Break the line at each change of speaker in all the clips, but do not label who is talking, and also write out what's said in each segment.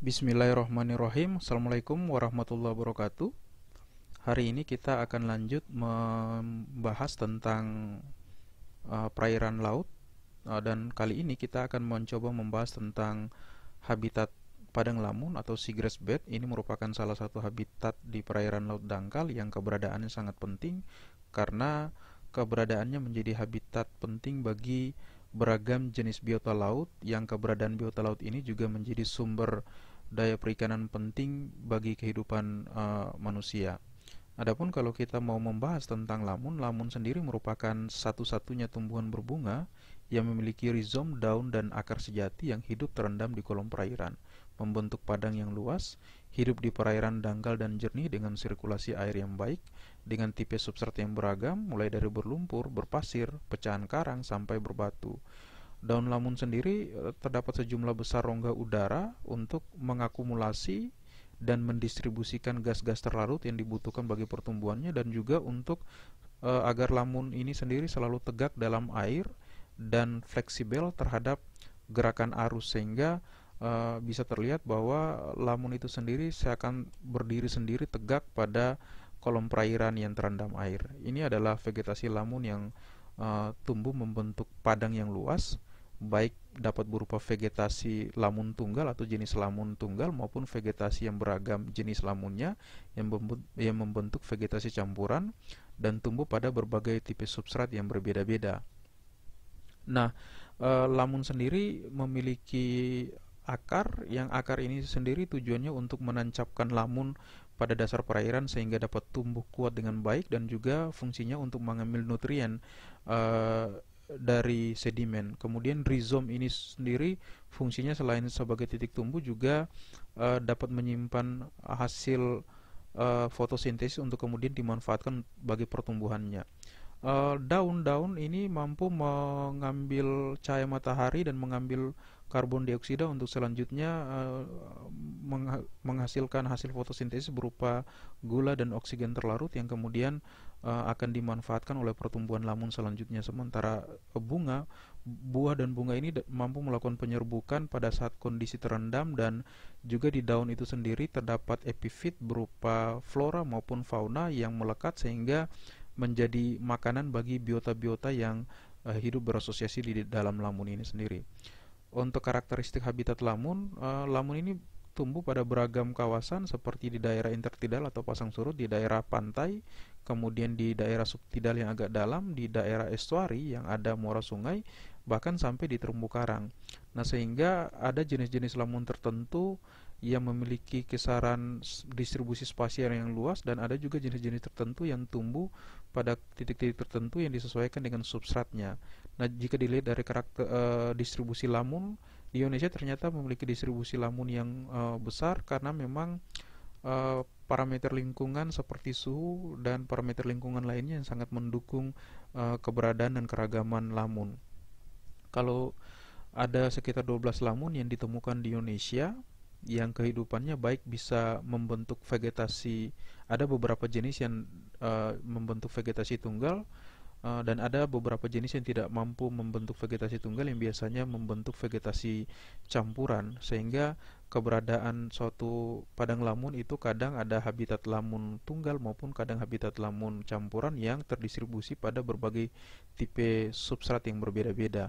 Bismillahirrahmanirrahim Assalamualaikum warahmatullahi wabarakatuh Hari ini kita akan lanjut membahas tentang uh, perairan laut uh, Dan kali ini kita akan mencoba membahas tentang habitat padang lamun atau seagrass bed Ini merupakan salah satu habitat di perairan laut dangkal yang keberadaannya sangat penting Karena keberadaannya menjadi habitat penting bagi beragam jenis biota laut yang keberadaan biota laut ini juga menjadi sumber daya perikanan penting bagi kehidupan uh, manusia. Adapun kalau kita mau membahas tentang lamun, lamun sendiri merupakan satu-satunya tumbuhan berbunga yang memiliki rizom, daun, dan akar sejati yang hidup terendam di kolom perairan, membentuk padang yang luas, hidup di perairan dangkal dan jernih dengan sirkulasi air yang baik, dengan tipe substrat yang beragam, mulai dari berlumpur, berpasir, pecahan karang, sampai berbatu. Daun lamun sendiri eh, terdapat sejumlah besar rongga udara untuk mengakumulasi dan mendistribusikan gas-gas terlarut yang dibutuhkan bagi pertumbuhannya dan juga untuk e, agar lamun ini sendiri selalu tegak dalam air dan fleksibel terhadap gerakan arus sehingga e, bisa terlihat bahwa lamun itu sendiri seakan berdiri sendiri tegak pada kolom perairan yang terendam air. Ini adalah vegetasi lamun yang e, tumbuh membentuk padang yang luas baik dapat berupa vegetasi lamun tunggal atau jenis lamun tunggal maupun vegetasi yang beragam jenis lamunnya yang membentuk, yang membentuk vegetasi campuran dan tumbuh pada berbagai tipe substrat yang berbeda-beda. Nah, e, lamun sendiri memiliki akar yang akar ini sendiri tujuannya untuk menancapkan lamun pada dasar perairan sehingga dapat tumbuh kuat dengan baik dan juga fungsinya untuk mengambil nutrien. E, dari sedimen. Kemudian rizom ini sendiri fungsinya selain sebagai titik tumbuh juga e, dapat menyimpan hasil e, fotosintesis untuk kemudian dimanfaatkan bagi pertumbuhannya. Eh, daun-daun e, ini mampu mengambil cahaya matahari dan mengambil karbon dioksida untuk selanjutnya e, menghasilkan hasil fotosintesis berupa gula dan oksigen terlarut yang kemudian eh, akan dimanfaatkan oleh pertumbuhan lamun selanjutnya. Sementara bunga, buah dan bunga ini mampu melakukan penyerbukan pada saat kondisi terendam dan juga di daun itu sendiri terdapat epifit berupa flora maupun fauna yang melekat sehingga menjadi makanan bagi biota-biota yang eh, hidup berasosiasi di dalam lamun ini sendiri. Untuk karakteristik habitat lamun, eh, lamun ini tumbuh pada beragam kawasan seperti di daerah intertidal atau pasang surut, di daerah pantai, kemudian di daerah subtidal yang agak dalam, di daerah estuari yang ada muara sungai, bahkan sampai di terumbu karang. Nah, sehingga ada jenis-jenis lamun tertentu yang memiliki kisaran distribusi spasial yang luas dan ada juga jenis-jenis tertentu yang tumbuh pada titik-titik tertentu yang disesuaikan dengan substratnya. Nah, jika dilihat dari karakter e, distribusi lamun di Indonesia ternyata memiliki distribusi lamun yang uh, besar karena memang uh, parameter lingkungan seperti suhu dan parameter lingkungan lainnya yang sangat mendukung uh, keberadaan dan keragaman lamun. Kalau ada sekitar 12 lamun yang ditemukan di Indonesia yang kehidupannya baik bisa membentuk vegetasi ada beberapa jenis yang uh, membentuk vegetasi tunggal Eh, dan ada beberapa jenis yang tidak mampu membentuk vegetasi tunggal yang biasanya membentuk vegetasi campuran sehingga keberadaan suatu padang lamun itu kadang ada habitat lamun tunggal maupun kadang habitat lamun campuran yang terdistribusi pada berbagai tipe substrat yang berbeda-beda.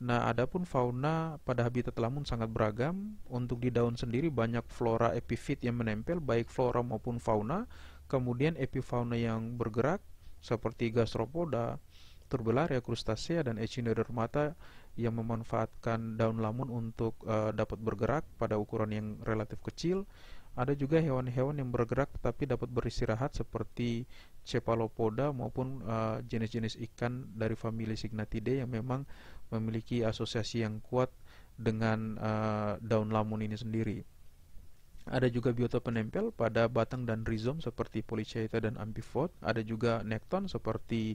Nah, adapun fauna pada habitat lamun sangat beragam. Untuk di daun sendiri banyak flora epifit yang menempel baik flora maupun fauna, kemudian epifauna yang bergerak seperti gastropoda, turbularia, ya, krustasea dan echinodermata yang memanfaatkan daun lamun untuk uh, dapat bergerak pada ukuran yang relatif kecil. Ada juga hewan-hewan yang bergerak tetapi dapat beristirahat seperti cephalopoda maupun jenis eh, jenis-jenis ikan dari famili Signatidae yang memang memiliki asosiasi yang kuat dengan uh, daun lamun ini sendiri. Ada juga biota penempel pada batang dan rizom seperti polychaeta dan amphipod. Ada juga nekton seperti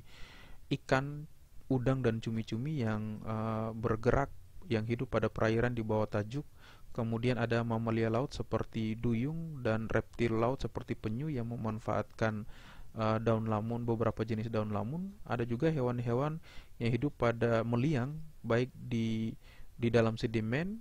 ikan, udang dan cumi-cumi yang uh, bergerak yang hidup pada perairan di bawah tajuk. Kemudian ada mamalia laut seperti duyung dan reptil laut seperti penyu yang memanfaatkan uh, daun lamun, beberapa jenis daun lamun. Ada juga hewan-hewan yang hidup pada meliang baik di di dalam sedimen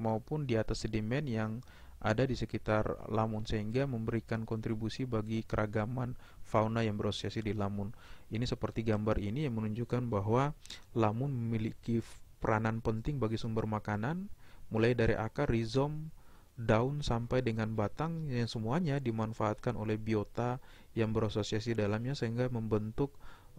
maupun di atas sedimen yang ada di sekitar Lamun sehingga memberikan kontribusi bagi keragaman fauna yang berososiasi di Lamun. Ini seperti gambar ini yang menunjukkan bahwa Lamun memiliki peranan penting bagi sumber makanan mulai dari akar, rizom, daun sampai dengan batang yang semuanya dimanfaatkan oleh biota yang berasosiasi dalamnya sehingga membentuk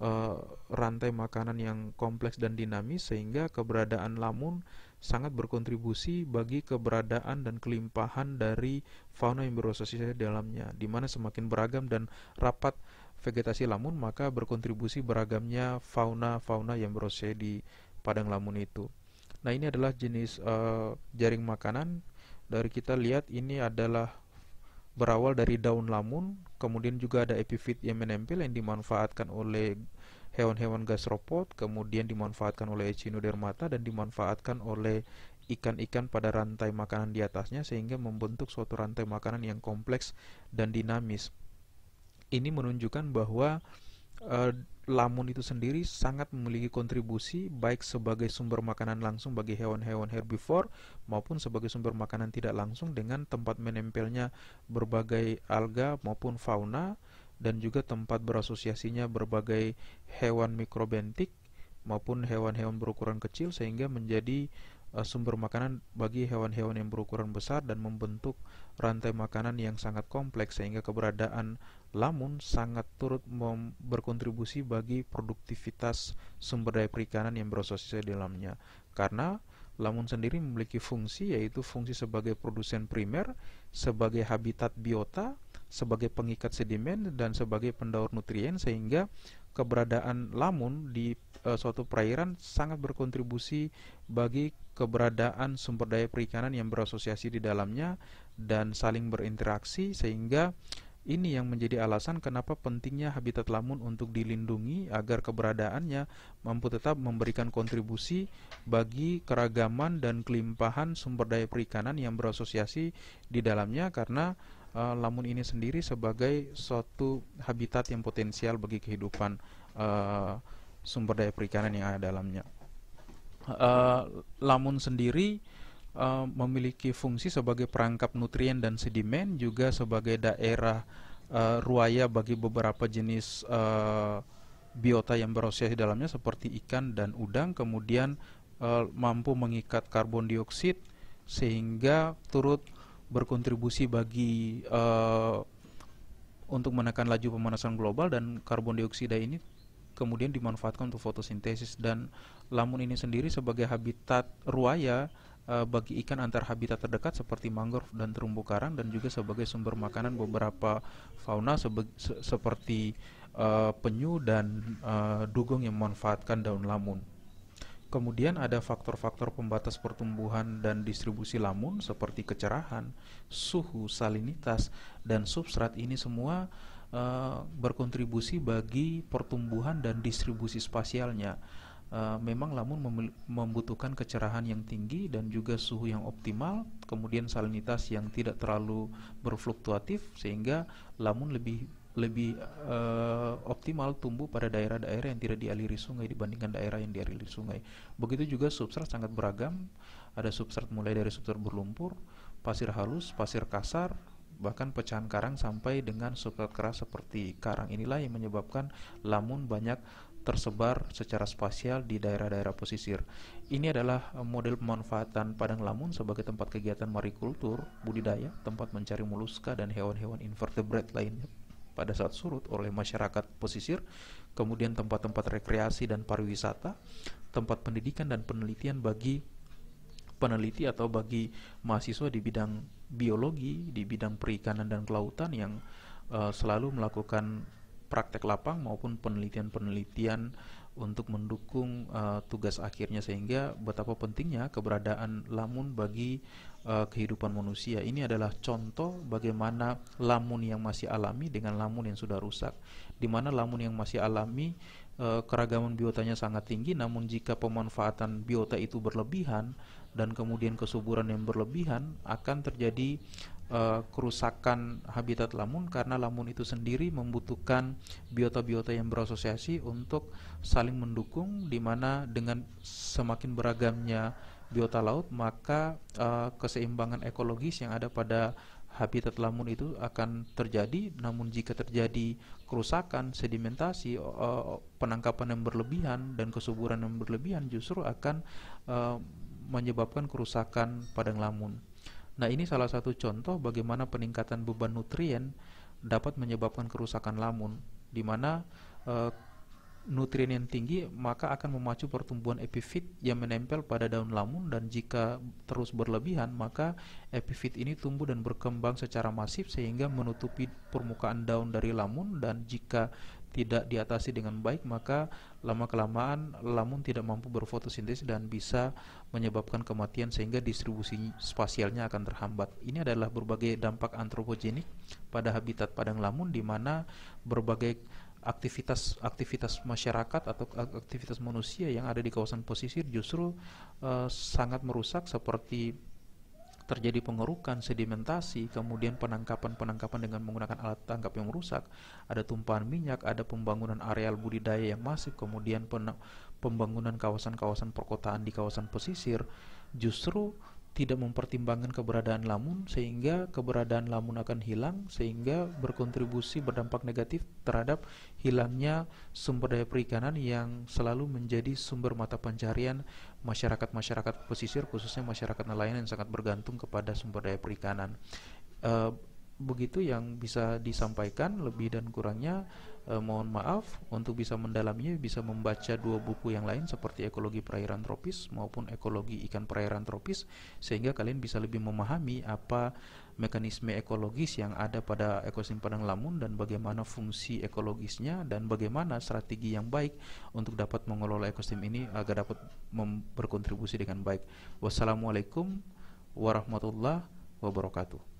uh, rantai makanan yang kompleks dan dinamis sehingga keberadaan lamun sangat berkontribusi bagi keberadaan dan kelimpahan dari fauna yang di dalamnya, di mana semakin beragam dan rapat vegetasi lamun maka berkontribusi beragamnya fauna-fauna yang berasosiasi di padang lamun itu. Nah ini adalah jenis uh, jaring makanan. Dari kita lihat ini adalah berawal dari daun lamun, kemudian juga ada epifit yang menempel yang dimanfaatkan oleh hewan-hewan gastropod, kemudian dimanfaatkan oleh echinodermata dan dimanfaatkan oleh ikan-ikan pada rantai makanan di atasnya sehingga membentuk suatu rantai makanan yang kompleks dan dinamis. Ini menunjukkan bahwa e, lamun itu sendiri sangat memiliki kontribusi baik sebagai sumber makanan langsung bagi hewan-hewan herbivore maupun sebagai sumber makanan tidak langsung dengan tempat menempelnya berbagai alga maupun fauna dan juga tempat berasosiasinya berbagai hewan mikrobentik maupun hewan-hewan berukuran kecil sehingga menjadi eh, sumber makanan bagi hewan-hewan yang berukuran besar dan membentuk rantai makanan yang sangat kompleks sehingga keberadaan lamun sangat turut berkontribusi bagi produktivitas sumber daya perikanan yang berasosiasi di dalamnya karena lamun sendiri memiliki fungsi yaitu fungsi sebagai produsen primer, sebagai habitat biota, sebagai pengikat sedimen dan sebagai pendaur nutrien sehingga keberadaan lamun di e, suatu perairan sangat berkontribusi bagi keberadaan sumber daya perikanan yang berasosiasi di dalamnya dan saling berinteraksi sehingga ini yang menjadi alasan kenapa pentingnya habitat lamun untuk dilindungi agar keberadaannya mampu tetap memberikan kontribusi bagi keragaman dan kelimpahan sumber daya perikanan yang berasosiasi di dalamnya karena Eh, lamun ini sendiri sebagai suatu habitat yang potensial bagi kehidupan uh, sumber daya perikanan yang ada dalamnya. Uh, lamun sendiri uh, memiliki fungsi sebagai perangkap nutrien dan sedimen juga sebagai daerah uh, ruaya bagi beberapa jenis uh, biota yang berosiasi di dalamnya seperti ikan dan udang kemudian uh, mampu mengikat karbon dioksida sehingga turut berkontribusi bagi uh, untuk menekan laju pemanasan global dan karbon dioksida ini kemudian dimanfaatkan untuk fotosintesis dan lamun ini sendiri sebagai habitat ruaya uh, bagi ikan antar habitat terdekat seperti mangrove dan terumbu karang dan juga sebagai sumber makanan beberapa fauna se seperti uh, penyu dan uh, dugong yang memanfaatkan daun lamun. Kemudian ada faktor-faktor pembatas pertumbuhan dan distribusi lamun seperti kecerahan, suhu, salinitas, dan substrat ini semua e, berkontribusi bagi pertumbuhan dan distribusi spasialnya. E, memang lamun membutuhkan kecerahan yang tinggi dan juga suhu yang optimal, kemudian salinitas yang tidak terlalu berfluktuatif sehingga lamun lebih lebih uh, optimal tumbuh pada daerah-daerah yang tidak dialiri sungai dibandingkan daerah yang dialiri sungai. Begitu juga substrat sangat beragam, ada substrat mulai dari substrat berlumpur, pasir halus, pasir kasar, bahkan pecahan karang sampai dengan substrat keras seperti karang inilah yang menyebabkan lamun banyak tersebar secara spasial di daerah-daerah pesisir. Ini adalah eh, model pemanfaatan padang lamun sebagai tempat kegiatan marikultur, budidaya, tempat mencari muluska dan hewan-hewan invertebrate lainnya pada saat surut oleh masyarakat pesisir, kemudian tempat-tempat rekreasi dan pariwisata, tempat pendidikan dan penelitian bagi peneliti atau bagi mahasiswa di bidang biologi, di bidang perikanan dan kelautan yang uh, selalu melakukan praktek lapang maupun penelitian-penelitian untuk mendukung uh, tugas akhirnya sehingga betapa pentingnya keberadaan lamun bagi uh, kehidupan manusia. Ini adalah contoh bagaimana lamun yang masih alami dengan lamun yang sudah rusak. Di mana lamun yang masih alami uh, keragaman biotanya sangat tinggi namun jika pemanfaatan biota itu berlebihan dan kemudian kesuburan yang berlebihan akan terjadi uh, kerusakan habitat lamun karena lamun itu sendiri membutuhkan biota-biota yang berasosiasi untuk saling mendukung di mana dengan semakin beragamnya biota laut maka uh, keseimbangan ekologis yang ada pada habitat lamun itu akan terjadi namun jika terjadi kerusakan sedimentasi eh, penangkapan yang berlebihan dan kesuburan yang berlebihan justru akan menyebabkan kerusakan padang lamun. Nah, ini salah satu contoh bagaimana peningkatan beban nutrien dapat menyebabkan kerusakan lamun, di mana e, nutrien yang tinggi maka akan memacu pertumbuhan epifit yang menempel pada daun lamun dan jika terus berlebihan maka epifit ini tumbuh dan berkembang secara masif sehingga menutupi permukaan daun dari lamun dan jika tidak diatasi dengan baik maka lama kelamaan lamun tidak mampu berfotosintesis dan bisa menyebabkan kematian sehingga distribusi spasialnya akan terhambat. Ini adalah berbagai dampak antropogenik pada habitat padang lamun di mana berbagai aktivitas aktivitas masyarakat atau aktivitas manusia yang ada di kawasan pesisir justru uh, sangat merusak seperti terjadi pengerukan, sedimentasi, kemudian penangkapan-penangkapan dengan menggunakan alat tangkap yang rusak, ada tumpahan minyak, ada pembangunan areal budidaya yang masif, kemudian pembangunan kawasan-kawasan perkotaan di kawasan pesisir, justru tidak mempertimbangkan keberadaan lamun sehingga keberadaan lamun akan hilang sehingga berkontribusi berdampak negatif terhadap hilangnya sumber daya perikanan yang selalu menjadi sumber mata pencarian masyarakat-masyarakat pesisir khususnya masyarakat nelayan yang sangat bergantung kepada sumber daya perikanan. E, begitu yang bisa disampaikan lebih dan kurangnya eh, mohon maaf untuk bisa mendalamnya bisa membaca dua buku yang lain seperti ekologi perairan tropis maupun ekologi ikan perairan tropis sehingga kalian bisa lebih memahami apa mekanisme ekologis yang ada pada ekosistem padang lamun dan bagaimana fungsi ekologisnya dan bagaimana strategi yang baik untuk dapat mengelola ekosistem ini agar dapat berkontribusi dengan baik. Wassalamualaikum warahmatullahi wabarakatuh.